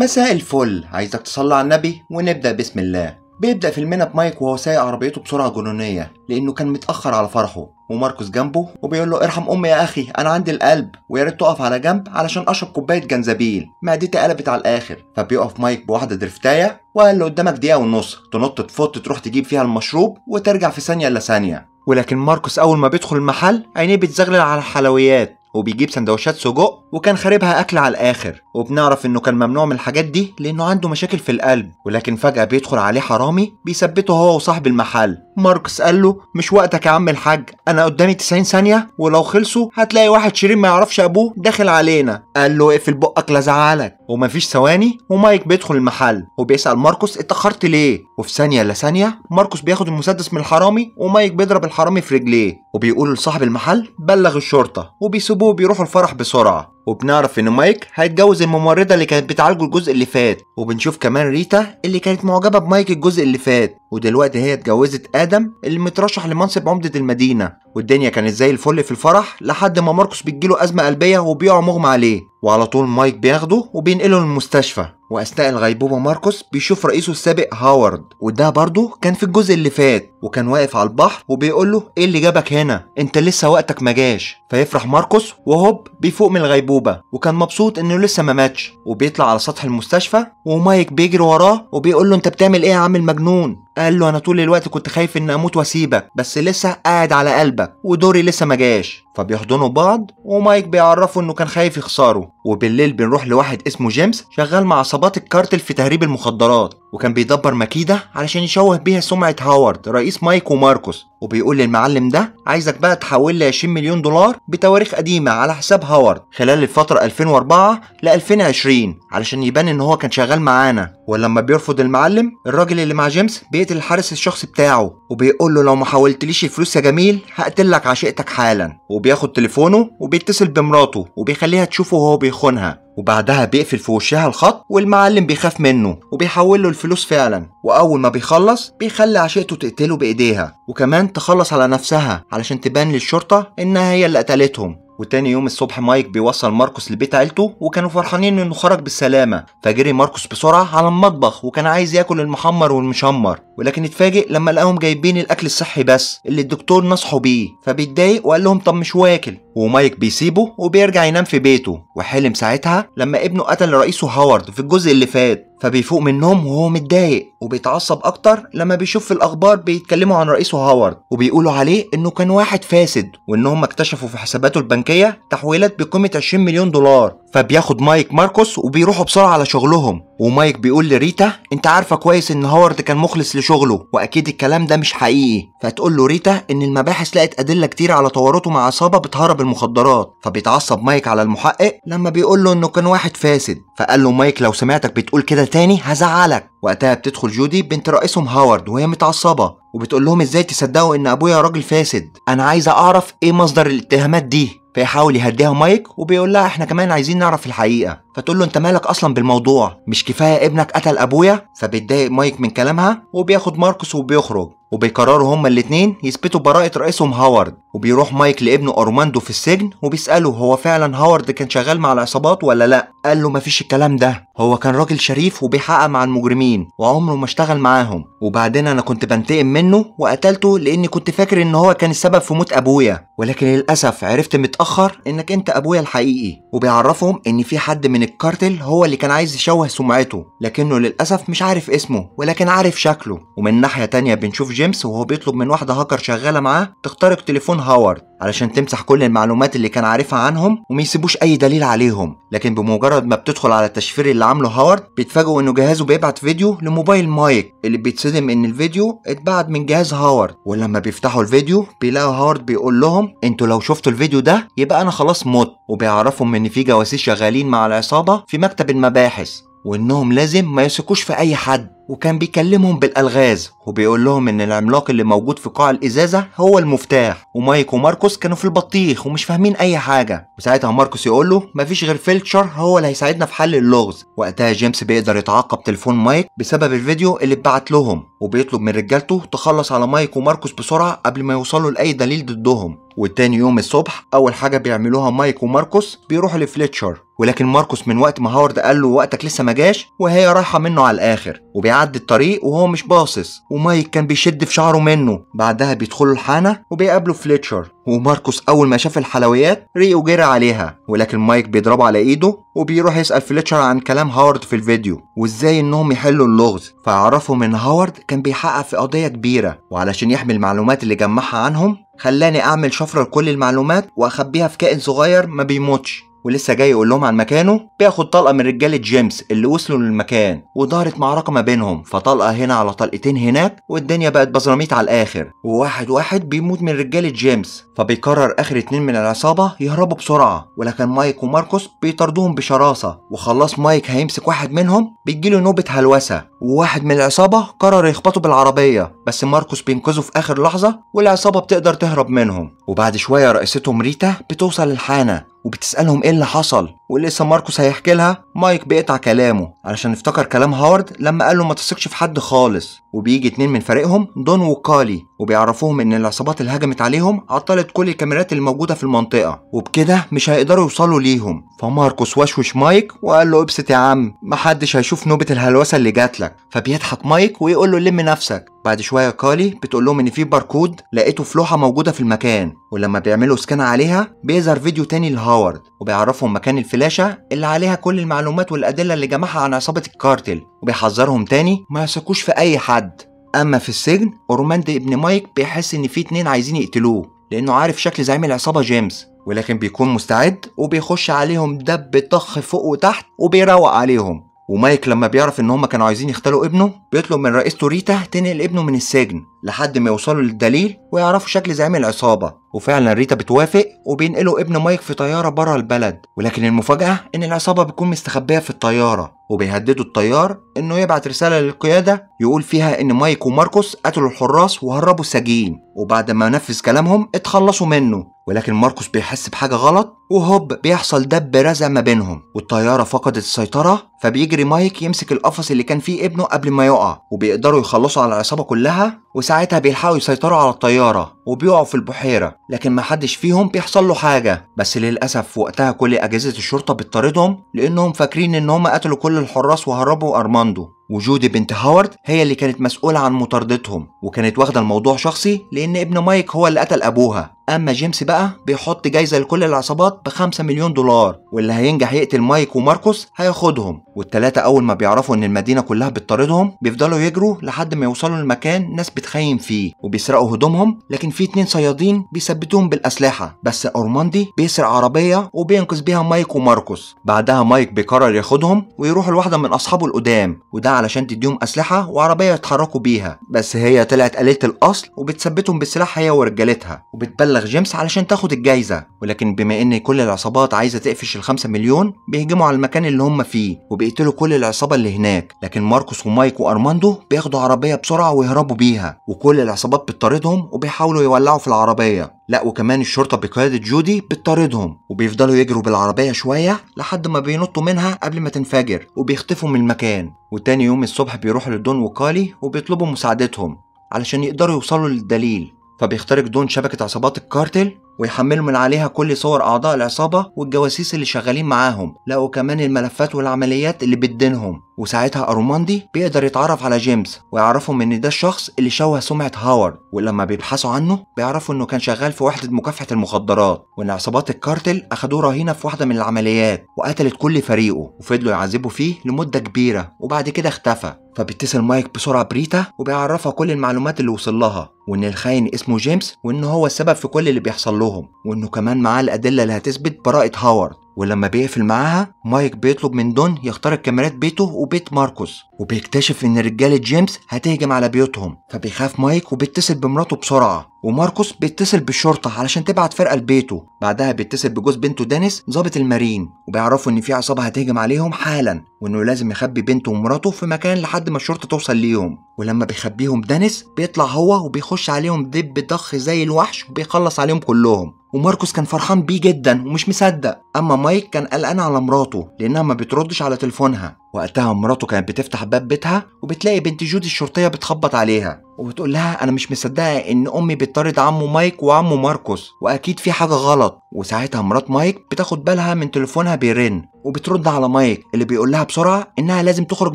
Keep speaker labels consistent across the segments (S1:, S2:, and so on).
S1: مساء الفل عايزك تصلي على النبي ونبدا بسم الله بيبدا فيلمنا بمايك وهو سايق عربيته بسرعه جنونيه لانه كان متاخر على فرحه وماركوس جنبه وبيقول له ارحم امي يا اخي انا عندي القلب ويا ريت تقف على جنب علشان اشرب كوبايه جنزبيل معدتي قلبت على الاخر فبيقف مايك بواحده درفتايه وقال له قدامك دقيقه ونص تنط تفط تروح تجيب فيها المشروب وترجع في ثانيه الا ثانيه ولكن ماركوس اول ما بيدخل المحل عينيه بتزغلل على الحلويات وبيجيب سندوتشات سجق وكان خاربها اكل على الاخر وبنعرف انه كان ممنوع من الحاجات دي لانه عنده مشاكل في القلب ولكن فجأة بيدخل عليه حرامي بيثبته هو وصاحب المحل ماركس قال له مش وقتك يا عم الحاج انا قدامي 90 ثانية ولو خلصوا هتلاقي واحد شيرين ما يعرفش ابوه داخل علينا قال له اقفل بقك لازعلك ومفيش ثواني ومايك بيدخل المحل وبيسأل ماركوس اتأخرت ليه وفي ثانية لا ثانية ماركوس بياخد المسدس من الحرامي ومايك بيضرب الحرامي في رجليه وبيقول لصاحب المحل بلغ الشرطة وبيسيبوه بيروحوا الفرح بسرعة وبنعرف ان مايك هيتجوز الممرضه اللي كانت بتعالجه الجزء اللي فات وبنشوف كمان ريتا اللي كانت معجبه بمايك الجزء اللي فات ودلوقتي هي اتجوزت ادم اللي مترشح لمنصب عمده المدينه والدنيا كانت زي الفل في الفرح لحد ما ماركوس بتجيله ازمه قلبيه وبيقع مغمى عليه وعلى طول مايك بياخده وبينقله للمستشفى واثناء الغيبوبه ماركوس بيشوف رئيسه السابق هاورد وده برضه كان في الجزء اللي فات وكان واقف على البحر وبيقول له ايه اللي جابك هنا انت لسه وقتك ما جاش فيفرح ماركوس وهوب بيفوق من الغيبوبه وكان مبسوط انه لسه ما ماتش وبيطلع على سطح المستشفى ومايك بيجري وراه وبيقول له انت بتعمل ايه يا عم المجنون قال له انا طول الوقت كنت خايف ان اموت واسيبك بس لسه قاعد على قلبك ودوري لسه ما جاش فبيحضنوا بعض ومايك بيعرفه انه كان خايف يخسره وبالليل بنروح لواحد اسمه جيمس شغال مع عصابات الكارتل في تهريب المخدرات وكان بيدبر مكيدة علشان يشوه بيها سمعة هاورد رئيس مايك وماركوس وبيقول للمعلم ده عايزك بقى تحول لي 20 مليون دولار بتواريخ قديمة على حساب هاورد خلال الفترة 2004 ل 2020 علشان يبان ان هو كان شغال معانا ولما بيرفض المعلم الراجل اللي مع جيمس بيقتل الحارس الشخصي بتاعه وبيقول له لو ما حولتليش الفلوس يا جميل هقتلك عشيقتك حالا وبياخد تليفونه وبيتصل بمراته وبيخليها تشوفه وهو بيخونها وبعدها بيقفل في وشها الخط والمعلم بيخاف منه وبيحول له الفلوس فعلا واول ما بيخلص بيخلي عشيقته تقتله بايديها وكمان تخلص على نفسها علشان تبان للشرطه انها هي اللي قتلتهم وتاني يوم الصبح مايك بيوصل ماركوس لبيت عيلته وكانوا فرحانين انه خرج بالسلامه فجري ماركوس بسرعه على المطبخ وكان عايز ياكل المحمر والمشمر ولكن اتفاجئ لما لقاهم جايبين الاكل الصحي بس اللي الدكتور نصحه بيه فبيتضايق وقال لهم طب مش واكل ومايك بيسيبه وبيرجع ينام في بيته وحلم ساعتها لما ابنه قتل رئيسه هاورد في الجزء اللي فات فبيفوق من النوم وهو متضايق وبيتعصب اكتر لما بيشوف في الاخبار بيتكلموا عن رئيسه هاورد وبيقولوا عليه انه كان واحد فاسد وانهم اكتشفوا في حساباته البنكيه تحويلات بقيمه 20 مليون دولار فبياخد مايك ماركوس وبيروحوا بسرعة على شغلهم ومايك بيقول لريتا انت عارفة كويس ان هوارد كان مخلص لشغله واكيد الكلام ده مش حقيقي فتقول له ريتا ان المباحث لقت ادلة كتير على تورطه مع عصابة بتهرب المخدرات فبيتعصب مايك على المحقق لما بيقول له انه كان واحد فاسد فقال له مايك لو سمعتك بتقول كده تاني هزعلك وقتها بتدخل جودي بنت رئيسهم هاورد وهي متعصبة وبتقول لهم ازاي تصدقوا ان ابويا راجل فاسد انا عايزة اعرف ايه مصدر الاتهامات دي فيحاول يهديها مايك وبيقول لها احنا كمان عايزين نعرف الحقيقه فتقول له انت مالك اصلا بالموضوع مش كفايه ابنك قتل ابويا فبيتضايق مايك من كلامها وبياخد ماركوس وبيخرج وبيقرروا هما الاتنين يثبتوا براءة رئيسهم هاورد وبيروح مايك لابنه أرماندو في السجن وبيسأله هو فعلا هاورد كان شغال مع العصابات ولا لأ قال له مفيش الكلام ده هو كان راجل شريف وبيحقق مع المجرمين وعمره ما اشتغل معاهم وبعدين أنا كنت بنتقم منه وقتلته لأني كنت فاكر إن هو كان السبب في موت أبويا ولكن للأسف عرفت متأخر إنك أنت أبويا الحقيقي وبيعرفهم إن في حد من الكارتل هو اللي كان عايز يشوه سمعته لكنه للأسف مش عارف اسمه ولكن عارف شكله ومن ناحية تانية بنشوف جيمس وهو بيطلب من واحدة هاكر شغالة معاه تخترق تليفون هاوارد علشان تمسح كل المعلومات اللي كان عارفها عنهم وما يسيبوش أي دليل عليهم لكن بمجرد ما بتدخل على التشفير اللي عامله هاوارد بيتفاجئوا إنه جهازه بيبعت فيديو لموبايل مايك اللي بيتصدم إن الفيديو اتبعت من جهاز هاوارد ولما بيفتحوا الفيديو بيلاقوا هاوارد بيقول لهم انتوا لو شفتوا الفيديو ده يبقى أنا خلاص مت وبيعرفهم إن في جواسيس شغالين مع العصابة في مكتب المباحث وانهم لازم ما يثقوش في اي حد وكان بيكلمهم بالالغاز وبيقول لهم ان العملاق اللي موجود في قاع الازازه هو المفتاح ومايك وماركوس كانوا في البطيخ ومش فاهمين اي حاجه وساعتها ماركوس يقول له مفيش غير فيلتشر هو اللي هيساعدنا في حل اللغز وقتها جيمس بيقدر يتعاقب تليفون مايك بسبب الفيديو اللي اتبعت لهم وبيطلب من رجالته تخلص على مايك وماركوس بسرعه قبل ما يوصلوا لاي دليل ضدهم وتاني يوم الصبح اول حاجه بيعملوها مايك وماركوس بيروحوا لفليتشر ولكن ماركوس من وقت ما هاورد قال له وقتك لسه ما جاش وهي رايحه منه على الاخر وبيعدي الطريق وهو مش باصص ومايك كان بيشد في شعره منه بعدها بيدخلوا الحانه وبيقابلوا فليتشر وماركوس اول ما شاف الحلويات ريقه جري عليها ولكن مايك بيضربه على ايده وبيروح يسال فليتشر عن كلام هاورد في الفيديو وازاي انهم يحلوا اللغز فعرفهم ان هاورد كان بيحقق في قضيه كبيره وعلشان يحمي المعلومات اللي جمعها عنهم خلاني اعمل شفره لكل المعلومات واخبيها في كائن صغير ما بيموتش ولسه جاي يقول لهم عن مكانه بياخد طلقه من رجاله جيمس اللي وصلوا للمكان ودارت معركه ما بينهم فطلقه هنا على طلقتين هناك والدنيا بقت بزراميت على الاخر وواحد واحد بيموت من رجاله جيمس فبيقرر اخر اتنين من العصابه يهربوا بسرعه ولكن مايك وماركوس بيطاردوهم بشراسه وخلاص مايك هيمسك واحد منهم بيجيله نوبه هلوسه وواحد من العصابة قرر يخبطه بالعربية بس ماركوس بينقذه في آخر لحظة والعصابة بتقدر تهرب منهم وبعد شوية رئيستهم ريتا بتوصل الحانة وبتسألهم إيه اللي حصل ولسه ماركوس هيحكي لها مايك بيقطع كلامه علشان افتكر كلام هارد لما قال له ما تثقش في حد خالص وبيجي اتنين من فريقهم دون وكالي وبيعرفوهم ان العصابات اللي هجمت عليهم عطلت كل الكاميرات الموجوده في المنطقه وبكده مش هيقدروا يوصلوا ليهم فماركوس وشوش مايك وقال له ابسط يا عم محدش هيشوف نوبه الهلوسه اللي جات لك فبيضحك مايك ويقول له لم نفسك بعد شويه كالي بتقول لهم ان في باركود لقيته في لوحه موجوده في المكان ولما بيعملوا سكان عليها بيظهر فيديو تاني لهاورد وبيعرفهم مكان الفيلم الفلاشة اللي عليها كل المعلومات والأدلة اللي جمعها عن عصابة الكارتل وبيحذرهم تاني ما يثقوش في أي حد أما في السجن أورماند ابن مايك بيحس إن في اتنين عايزين يقتلوه لأنه عارف شكل زعيم العصابة جيمس ولكن بيكون مستعد وبيخش عليهم دب طخ فوق وتحت وبيروق عليهم ومايك لما بيعرف ان هما كانوا عايزين يختلوا ابنه بيطلب من رئيسته ريتا تنقل ابنه من السجن لحد ما يوصلوا للدليل ويعرفوا شكل زعيم العصابه وفعلا ريتا بتوافق وبينقلوا ابن مايك في طياره بره البلد ولكن المفاجاه ان العصابه بتكون مستخبيه في الطياره وبيهددوا الطيار انه يبعت رساله للقياده يقول فيها ان مايك وماركوس قتلوا الحراس وهربوا السجين وبعد ما نفذ كلامهم اتخلصوا منه ولكن ماركوس بيحس بحاجه غلط وهوب بيحصل دب رزع ما بينهم والطياره فقدت السيطره فبيجري مايك يمسك القفص اللي كان فيه ابنه قبل ما يقع وبيقدروا يخلصوا على العصابه كلها وساعتها بيلحقوا يسيطروا على الطياره وبيقعوا في البحيره لكن ما حدش فيهم بيحصل له حاجه بس للاسف وقتها كل اجهزه الشرطه بتطاردهم لانهم فاكرين ان هم قتلوا كل الحراس وهربوا ارماندو وجودي بنت هاورد هي اللي كانت مسؤولة عن مطاردتهم وكانت واخدة الموضوع شخصي لأن ابن مايك هو اللي قتل أبوها أما جيمس بقى بيحط جايزة لكل العصابات ب 5 مليون دولار واللي هينجح يقتل مايك وماركوس هياخدهم والتلاتة أول ما بيعرفوا إن المدينة كلها بتطاردهم بيفضلوا يجروا لحد ما يوصلوا لمكان ناس بتخيم فيه وبيسرقوا هدومهم لكن في اتنين صيادين بيثبتوهم بالأسلحة بس أورماندي بيسرق عربية وبينقذ بيها مايك وماركوس بعدها مايك بيقرر ياخدهم ويروح لواحدة من أصحابه القدام وده علشان تديهم أسلحة وعربية يتحركوا بيها بس هي طلعت قليلة الأصل وبتثبتهم بالسلاح هي ورجالتها وبتبلغ جيمس علشان تاخد الجايزة ولكن بما إن كل العصابات عايزة تقفش الخمسة مليون بيهجموا على المكان اللي هم فيه وبيقتلوا كل العصابة اللي هناك لكن ماركوس ومايك وأرماندو بياخدوا عربية بسرعة ويهربوا بيها وكل العصابات بتطاردهم وبيحاولوا يولعوا في العربية لا وكمان الشرطة بقيادة جودي بتطاردهم وبيفضلوا يجروا بالعربية شوية لحد ما بينطوا منها قبل ما تنفجر وبيختفوا من المكان وتاني يوم الصبح بيروحوا لدون وكالي وبيطلبوا مساعدتهم علشان يقدروا يوصلوا للدليل فبيخترق دون شبكة عصابات الكارتل ويحملوا من عليها كل صور أعضاء العصابة والجواسيس اللي شغالين معاهم لقوا كمان الملفات والعمليات اللي بتدينهم وساعتها أروماندي بيقدر يتعرف على جيمس ويعرفهم إن ده الشخص اللي شوه سمعة هاورد ولما بيبحثوا عنه بيعرفوا إنه كان شغال في وحدة مكافحة المخدرات وإن عصابات الكارتل أخدوه رهينة في واحدة من العمليات وقتلت كل فريقه وفضلوا يعذبوا فيه لمدة كبيرة وبعد كده اختفى فبيتصل مايك بسرعة بريتا وبيعرفها كل المعلومات اللي وصل لها وإن الخاين اسمه جيمس وإن هو السبب في كل اللي بيحصل له كلهم وانه كمان معاه الادله اللي هتثبت براءه هاورد ولما بيقفل معاها مايك بيطلب من دون يخترق كاميرات بيته وبيت ماركوس وبيكتشف ان رجاله جيمس هتهجم على بيوتهم فبيخاف مايك وبيتصل بمراته بسرعه وماركوس بيتصل بالشرطه علشان تبعت فرقه لبيته بعدها بيتصل بجوز بنته دانيس ضابط المارين وبيعرفوا ان في عصابه هتهجم عليهم حالا وانه لازم يخبي بنته ومراته في مكان لحد ما الشرطه توصل ليهم ولما بيخبيهم دانيس بيطلع هو وبيخش عليهم دب ضخ زي الوحش وبيخلص عليهم كلهم وماركوس كان فرحان بيه جدا ومش مصدق اما مايك كان قلقان على مراته لانها ما بتردش على تليفونها وقتها مراته كانت بتفتح باب بيتها وبتلاقي بنت جودي الشرطيه بتخبط عليها وبتقول لها انا مش مصدقه ان امي بتطارد عمه مايك وعمه ماركوس واكيد في حاجه غلط وساعتها مرات مايك بتاخد بالها من تليفونها بيرن وبترد على مايك اللي بيقول لها بسرعه انها لازم تخرج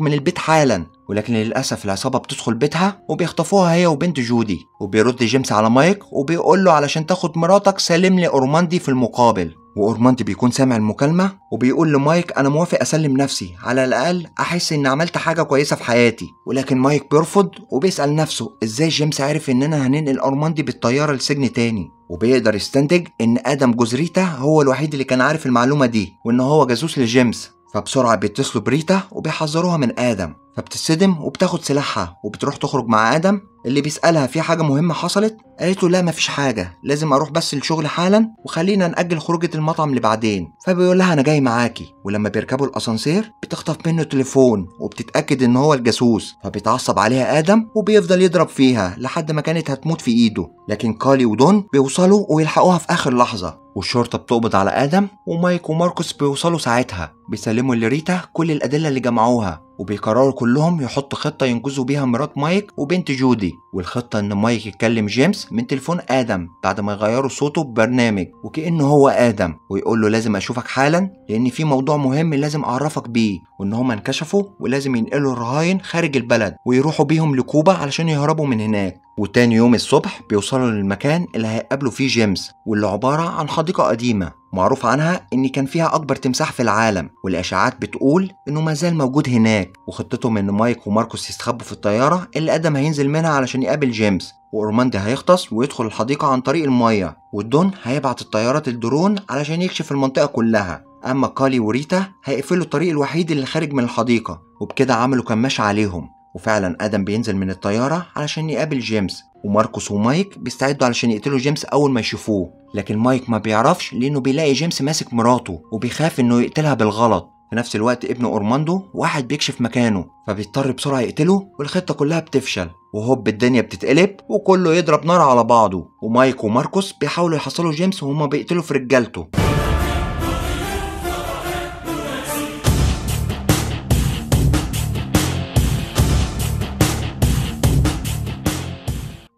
S1: من البيت حالا ولكن للاسف العصابه بتدخل بيتها وبيخطفوها هي وبنت جودي وبيرد جيمس على مايك وبيقول له علشان تاخد مراتك سلم لي اورماندي في المقابل وأورمانت بيكون سامع المكالمة وبيقول لمايك أنا موافق أسلم نفسي على الأقل أحس إني عملت حاجة كويسة في حياتي ولكن مايك بيرفض وبيسأل نفسه إزاي جيمس عارف إننا هننقل أورماندي بالطيارة لسجن تاني وبيقدر يستنتج إن آدم جوزريتا هو الوحيد اللي كان عارف المعلومة دي وإن هو جاسوس لجيمس فبسرعة بيتصلوا بريتا وبيحذروها من آدم فبتصدم وبتاخد سلاحها وبتروح تخرج مع آدم اللي بيسألها في حاجة مهمة حصلت قالت له لا مفيش حاجة لازم أروح بس الشغل حالا وخلينا نأجل خروجة المطعم لبعدين فبيقول لها أنا جاي معاكي ولما بيركبوا الأسانسير بتخطف منه تليفون وبتتأكد إن هو الجاسوس فبيتعصب عليها آدم وبيفضل يضرب فيها لحد ما كانت هتموت في إيده لكن كالي ودون بيوصلوا ويلحقوها في آخر لحظة والشرطة بتقبض على آدم ومايك وماركوس بيوصلوا ساعتها بيسلموا لريتا كل الأدلة اللي جمعوها وبيقرروا كلهم يحطوا خطة ينجزوا بيها مرات مايك وبنت جودي والخطة إن مايك يكلم جيمس من تليفون آدم بعد ما يغيروا صوته ببرنامج وكأنه هو آدم ويقول له لازم أشوفك حالا لأن في موضوع مهم لازم أعرفك بيه وإن هما انكشفوا ولازم ينقلوا الرهاين خارج البلد ويروحوا بيهم لكوبا علشان يهربوا من هناك وتاني يوم الصبح بيوصلوا للمكان اللي هيقابلوا فيه جيمس واللي عبارة عن حديقة قديمة معروف عنها إن كان فيها أكبر تمساح في العالم والإشاعات بتقول إنه ما زال موجود هناك وخطتهم إن مايك وماركوس يستخبوا في الطيارة اللي آدم هينزل منها علشان يقابل جيمس وارماندي هيغطس ويدخل الحديقة عن طريق المية والدون هيبعت الطيارات الدرون علشان يكشف المنطقة كلها أما كالي وريتا هيقفلوا الطريق الوحيد اللي خارج من الحديقة وبكده عملوا كماش عليهم وفعلا ادم بينزل من الطياره علشان يقابل جيمس وماركوس ومايك بيستعدوا علشان يقتلوا جيمس اول ما يشوفوه لكن مايك ما بيعرفش لانه بيلاقي جيمس ماسك مراته وبيخاف انه يقتلها بالغلط في نفس الوقت ابن اورماندو واحد بيكشف مكانه فبيضطر بسرعه يقتله والخطه كلها بتفشل وهوب الدنيا بتتقلب وكله يضرب نار على بعضه ومايك وماركوس بيحاولوا يحصلوا جيمس وهما بيقتلوا في رجالته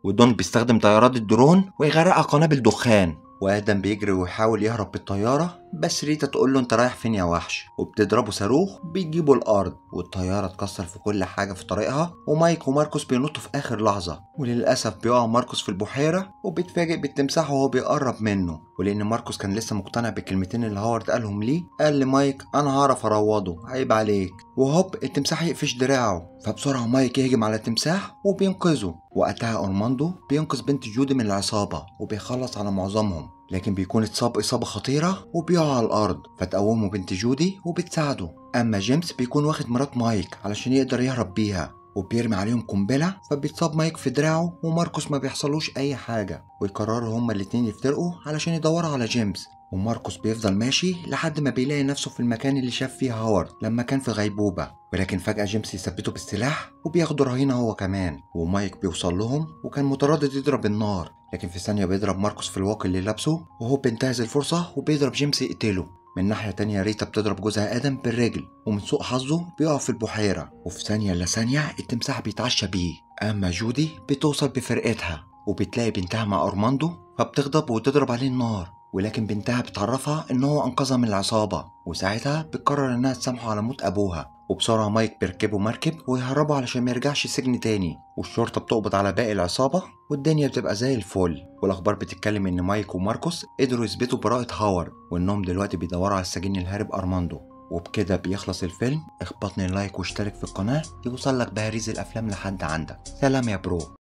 S1: ودون بيستخدم طيارات الدرون ويغرقها قنابل دخان وآدم بيجري ويحاول يهرب بالطيارة بس ريتا تقول له انت رايح فين يا وحش وبتضربه صاروخ بيجيبه الأرض والطيارة تكسر في كل حاجة في طريقها ومايك وماركوس بينطوا في آخر لحظة وللأسف بيقع ماركوس في البحيرة وبيتفاجئ بالتمساح وهو بيقرب منه ولأن ماركوس كان لسه مقتنع بالكلمتين اللي هوارد قالهم ليه قال لمايك أنا هعرف أروضه عيب عليك وهوب التمساح يقفش دراعه فبسرعة مايك يهجم على التمساح وبينقذه وقتها أورماندو بينقذ بنت جودي من العصابة وبيخلص على معظمهم لكن بيكون اتصاب إصابة خطيرة وبيقع على الأرض فتقومه بنت جودي وبتساعده أما جيمس بيكون واخد مرات مايك علشان يقدر يهرب بيها وبيرمي عليهم قنبلة فبيتصاب مايك في دراعه وماركوس ما بيحصلوش أي حاجة ويقرروا هما الاتنين يفترقوا علشان يدوروا على جيمس وماركوس بيفضل ماشي لحد ما بيلاقي نفسه في المكان اللي شاف فيه هاورد لما كان في غيبوبة ولكن فجأة جيمس يثبته بالسلاح وبياخدوا رهينة هو كمان ومايك بيوصل لهم وكان متردد يضرب النار لكن في ثانية بيضرب ماركوس في الواقي اللي لابسه وهو بينتهز الفرصة وبيضرب جيمس يقتله من ناحية تانية ريتا بتضرب جوزها آدم بالرجل ومن سوء حظه بيقع في البحيرة وفي ثانية إلا ثانية التمساح بيتعشى بيه أما جودي بتوصل بفرقتها وبتلاقي بنتها مع أرماندو فبتغضب وتضرب عليه النار ولكن بنتها بتعرفها إن هو أنقذها من العصابة وساعتها بتقرر إنها تسامحه على موت أبوها وبسرعة مايك بيركبوا مركب ويهربوا علشان ما يرجعش سجن تاني والشرطة بتقبض على باقي العصابة والدنيا بتبقى زي الفل والأخبار بتتكلم إن مايك وماركوس قدروا يثبتوا براءة هاور وإنهم دلوقتي بيدوروا على السجين الهارب أرماندو وبكده بيخلص الفيلم اخبطني لايك واشترك في القناة يوصل لك بهاريز الأفلام لحد عندك سلام يا برو